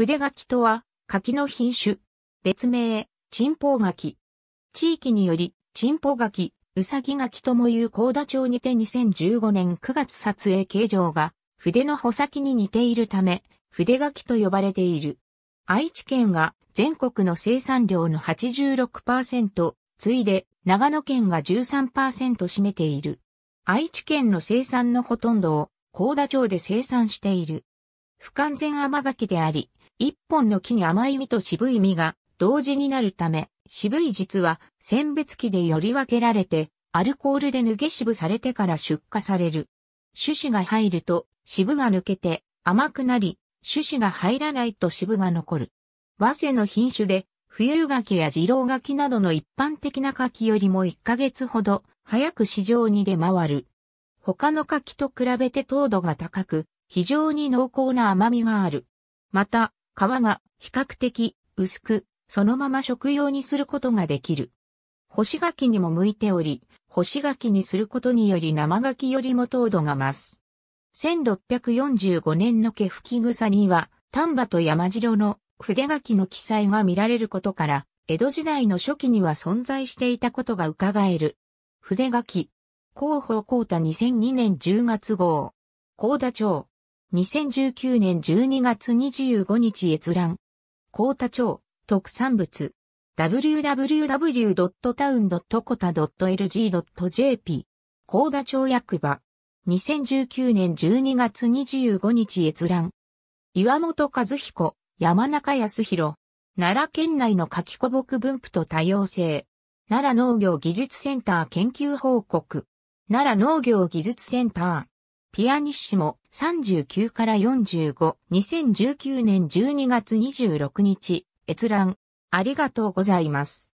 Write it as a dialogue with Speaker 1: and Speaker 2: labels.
Speaker 1: 筆柿とは、柿の品種。別名、チンポウ柿。地域により、チンポ柿、うさぎ柿ともいう高田町にて2015年9月撮影形状が、筆の穂先に似ているため、筆柿と呼ばれている。愛知県が全国の生産量の86%、ついで長野県が13%占めている。愛知県の生産のほとんどを高田町で生産している。不完全甘柿であり、一本の木に甘い実と渋い実が同時になるため、渋い実は選別機でより分けられて、アルコールで脱げ渋されてから出荷される。種子が入ると渋が抜けて甘くなり、種子が入らないと渋が残る。和製の品種で、冬柿や二郎柿などの一般的な柿よりも1ヶ月ほど早く市場に出回る。他の柿と比べて糖度が高く、非常に濃厚な甘みがある。また、皮が比較的薄く、そのまま食用にすることができる。干し柿にも向いており、干し柿にすることにより生柿よりも糖度が増す。1645年の毛吹き草には、丹波と山城の筆書きの記載が見られることから、江戸時代の初期には存在していたことが伺える。筆書き。広報広太2002年10月号。広田町。2019年12月25日閲覧。高田町、特産物。www.town.kota.lg.jp 高田町役場。2019年12月25日閲覧。岩本和彦、山中康弘。奈良県内の柿古木分布と多様性。奈良農業技術センター研究報告。奈良農業技術センター。ピアニッシモ39から45、2019年12月26日、閲覧、ありがとうございます。